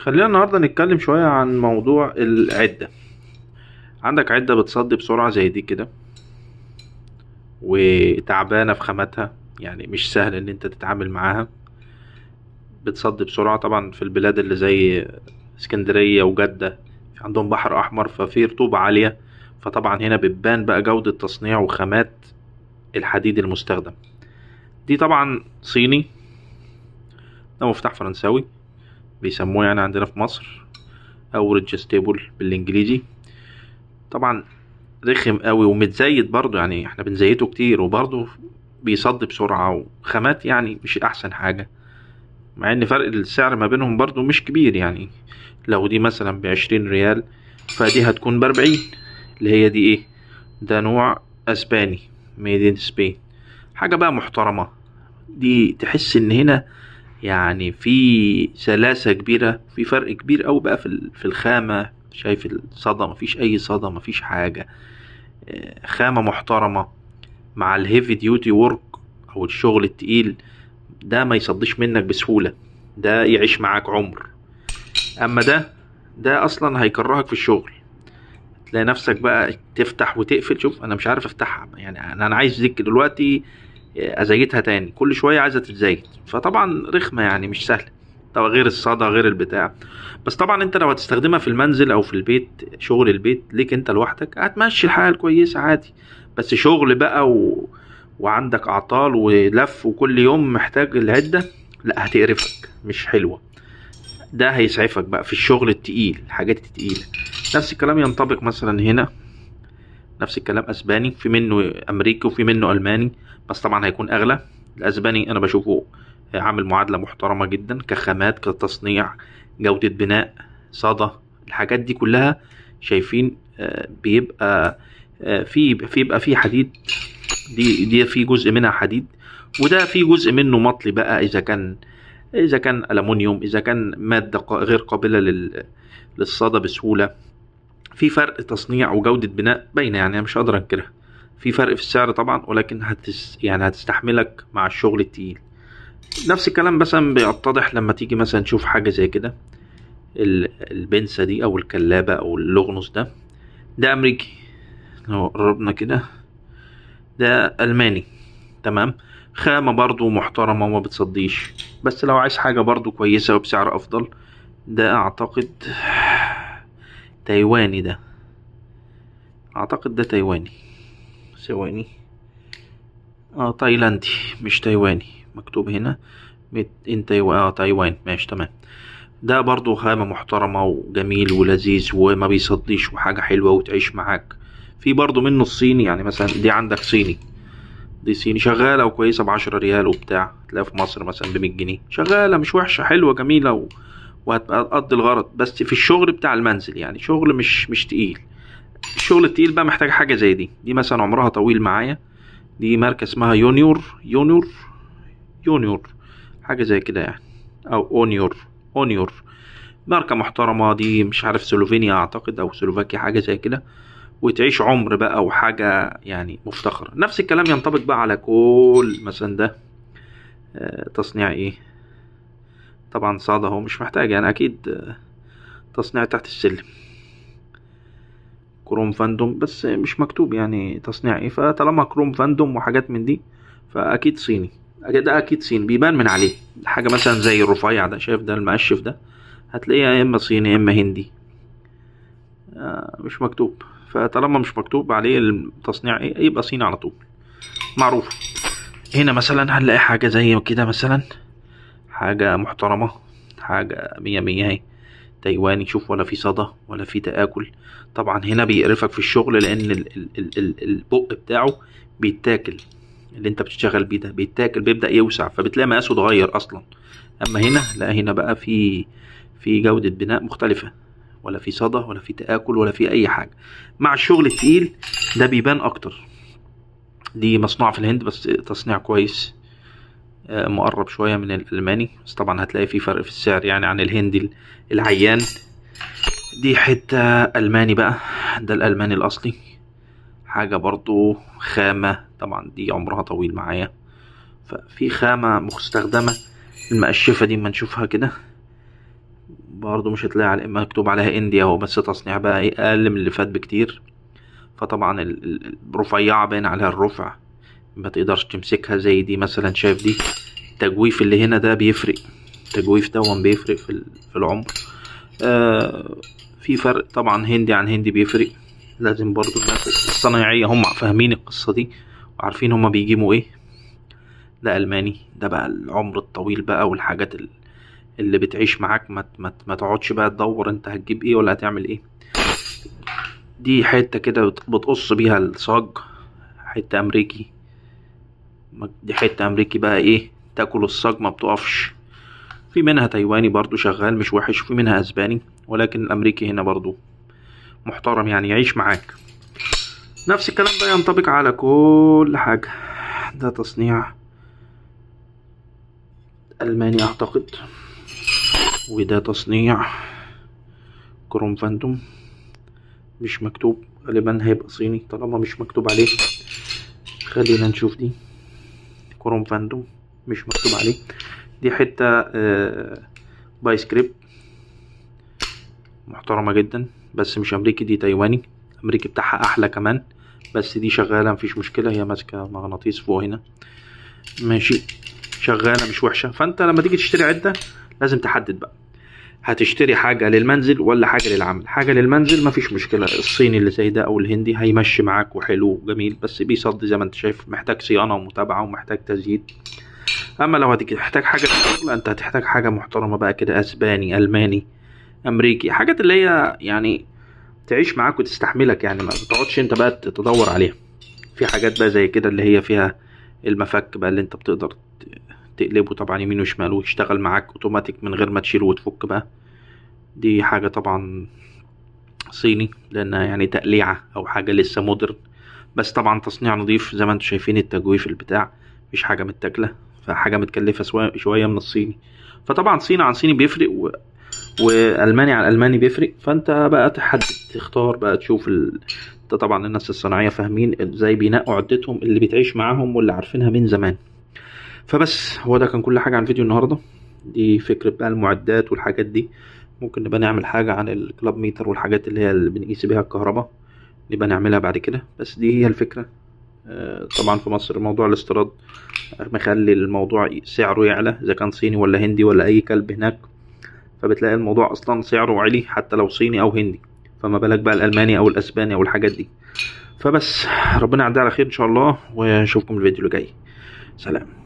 خلينا النهاردة نتكلم شوية عن موضوع العدة عندك عدة بتصدي بسرعة زي دي كده وتعبانة في خاماتها يعني مش سهل ان انت تتعامل معاها بتصدي بسرعة طبعا في البلاد اللي زي اسكندرية وجدة عندهم بحر احمر ففي رطوبة عالية فطبعا هنا بتبان بقى جودة تصنيع وخامات الحديد المستخدم دي طبعا صيني ده مفتاح فرنساوي بيسموه يعني عندنا في مصر او ريجستيبل بالانجليزي طبعا رخم قوي ومتزيد برضه يعني احنا بنزيته كتير وبرضه بيصد بسرعة وخامات يعني مش احسن حاجة مع ان فرق السعر ما بينهم برضه مش كبير يعني لو دي مثلا بعشرين ريال فدي هتكون باربعين اللي هي دي ايه ده نوع اسباني ميدين سبين حاجة بقى محترمة دي تحس ان هنا يعني في سلاسة كبيرة في فرق كبير قوي بقى في الخامة شايف الصدى مفيش أي صدى مفيش حاجة آه، خامة محترمة مع الهيفي ديوتي ورك أو الشغل التقيل ده ما يصديش منك بسهولة ده يعيش معاك عمر أما ده ده أصلا هيكرهك في الشغل تلاقي نفسك بقى تفتح وتقفل شوف انا مش عارف افتحها يعني انا عايز ذك دلوقتي ازيتها تاني كل شويه عايزه تتزيت فطبعا رخمه يعني مش سهله طبعا غير الصدى غير البتاع بس طبعا انت لو هتستخدمها في المنزل او في البيت شغل البيت ليك انت لوحدك هتمشي الحال كويس عادي بس شغل بقى و... وعندك اعطال ولف وكل يوم محتاج العده لا هتقرفك مش حلوه ده هيسعفك بقى في الشغل التقيل الحاجات التقيله نفس الكلام ينطبق مثلا هنا نفس الكلام اسباني في منه امريكي وفي منه الماني بس طبعا هيكون اغلى الاسباني انا بشوفه عامل معادله محترمه جدا كخامات كتصنيع جوده بناء صدى الحاجات دي كلها شايفين آه، بيبقى آه، في بيبقى في حديد دي دي في جزء منها حديد وده في جزء منه مطلي بقى اذا كان اذا كان الومنيوم اذا كان ماده غير قابله للصدى بسهوله في فرق تصنيع وجوده بناء باينه يعني مش هقدر انكرها في فرق في السعر طبعا ولكن هتس يعني هتستحملك مع الشغل التقيل نفس الكلام مثلا بيتضح لما تيجي مثلا تشوف حاجه زي كده البنسة دي او الكلابه او اللغنوس ده ده امريكي لو قربنا كده ده الماني تمام خامة برضو محترمة وما بتصديش بس لو عايز حاجة برضو كويسة وبسعر أفضل ده أعتقد تايواني ده أعتقد ده تايواني ثواني اه تايلاندي مش تايواني مكتوب هنا ميد ان تايوان اه تايوان ماشي تمام ده برضو خامة محترمة وجميل ولذيذ وما بيصديش وحاجة حلوة وتعيش معاك في برضو منه الصيني يعني مثلا دي عندك صيني دي صيني شغالة وكويسة بعشرة ريال وبتاع تلاقيها في مصر مثلا بمية جنيه شغالة مش وحشة حلوة جميلة و... وهتقضي الغرض بس في الشغل بتاع المنزل يعني شغل مش مش تقيل الشغل التقيل بقى محتاج حاجه زي دي دي مثلا عمرها طويل معايا دي ماركه اسمها يونيور يونيور يونيور حاجه زي كده يعني او اونيور اونيور ماركه محترمه دي مش عارف سلوفينيا اعتقد او سلوفاكيا حاجه زي كده وتعيش عمر بقى وحاجه يعني مفتخره نفس الكلام ينطبق بقى على كل مثلا ده آه، تصنيع ايه طبعا صاده هو مش محتاج يعني اكيد تصنيع تحت السلم كروم فاندوم بس مش مكتوب يعني تصنيع ايه فطالما كروم فاندوم وحاجات من دي فاكيد صيني ده اكيد صيني بيبان من عليه حاجه مثلا زي الرفيع ده شايف ده المقشف ده هتلاقيها يا اما صيني يا اما هندي آه، مش مكتوب فطالما مش مكتوب عليه التصنيع ايه يبقى صيني على طول معروف هنا مثلا هنلاقي حاجه زي كده مثلا حاجه محترمه حاجه مية مية اهي تايواني شوف ولا في صدى ولا في تآكل طبعا هنا بيقرفك في الشغل لأن البق بتاعه بيتاكل اللي انت بتشتغل بيه ده بيتاكل بيبدأ يوسع فبتلاقي مقاسه اتغير أصلا أما هنا لا هنا بقى في في جودة بناء مختلفة ولا في صدى ولا في تآكل ولا في أي حاجة مع الشغل التقيل ده بيبان أكتر دي مصنوعة في الهند بس تصنيع كويس آه، مقرب شوية من الألماني بس طبعا هتلاقي في فرق في السعر يعني عن الهندي العيان دي حتة ألماني بقى ده الألماني الأصلي حاجة برضو خامة طبعا دي عمرها طويل معايا ففي خامة مستخدمة المقشفة دي ما نشوفها كده برضو مش هتلاقي على مكتوب عليها اندي اهو بس تصنيع بقى ايه اقل من اللي فات بكتير فطبعا الرفيعة باين عليها الرفع ما تقدرش تمسكها زي دي مثلا شايف دي التجويف اللي هنا ده بيفرق التجويف ده بيفرق في, في العمر آه في فرق طبعا هندي عن هندي بيفرق لازم برضو الناس الصنايعية هم فاهمين القصة دي وعارفين هما بيجيبوا ايه ده ألماني ده بقى العمر الطويل بقى والحاجات اللي بتعيش معاك ما, ما تقعدش بقى تدور انت هتجيب ايه ولا هتعمل ايه دي حتة كده بتقص بيها الصاج حتة أمريكي دي حتة امريكي بقى ايه تاكل الصاج ما بتقفش في منها تايواني برضو شغال مش وحش وفي منها اسباني ولكن الامريكي هنا برضو محترم يعني يعيش معاك نفس الكلام ده ينطبق على كل حاجة ده تصنيع ألماني أعتقد وده تصنيع كروم فانتوم مش مكتوب غالبا هيبقى صيني طالما مش مكتوب عليه خلينا نشوف دي كروم فاندوم مش مكتوب عليه دي حتة باي آه، سكريبت محترمة جدا بس مش امريكي دي تايواني امريكي بتاعها احلى كمان بس دي شغالة مفيش مشكلة هي ماسكة مغناطيس فوق هنا ماشي شغالة مش وحشة فانت لما تيجي تشتري عدة لازم تحدد بقى هتشتري حاجه للمنزل ولا حاجه للعمل حاجه للمنزل مفيش مشكله الصيني اللي زي ده او الهندي هيمشي معاك وحلو وجميل بس بيصدي زي ما انت شايف محتاج صيانه ومتابعه ومحتاج تزييد اما لو هتحتاج حاجه للشغل انت هتحتاج حاجه محترمه بقى كده اسباني الماني امريكي حاجات اللي هي يعني تعيش معاك وتستحملك يعني ما تقعدش انت بقى تدور عليها في حاجات بقى زي كده اللي هي فيها المفك بقى اللي انت بتقدر تقلبه طبعا يمين وشمال ويشتغل معاك اوتوماتيك من غير ما تشيل وتفك بقى دي حاجة طبعا صيني لانها يعني تقليعة او حاجة لسه مودرن بس طبعا تصنيع نظيف زي ما انتم شايفين التجويف البتاع مفيش حاجة متاكلة فحاجة متكلفة شوية من الصيني فطبعا صيني عن صيني بيفرق و... والماني عن الماني بيفرق فانت بقى تحدد تختار بقى تشوف ال... انت طبعا الناس الصناعيه فاهمين ازاي بينقوا عدتهم اللي بتعيش معاهم واللي عارفينها من زمان فبس هو ده كان كل حاجة عن فيديو النهاردة دي فكرة بقى المعدات والحاجات دي ممكن نبقى نعمل حاجة عن الكلاب ميتر والحاجات اللي هي اللي بنقيس بيها الكهرباء نبقى نعملها بعد كده بس دي هي الفكرة آه، طبعا في مصر موضوع الاستيراد آه، مخلي الموضوع سعره يعلى اذا كان صيني ولا هندي ولا اي كلب هناك فبتلاقي الموضوع اصلا سعره عالي حتى لو صيني او هندي فما بالك بقى الالماني او الاسباني او الحاجات دي فبس ربنا يعدي على خير ان شاء الله ونشوفكم الفيديو اللي جاي سلام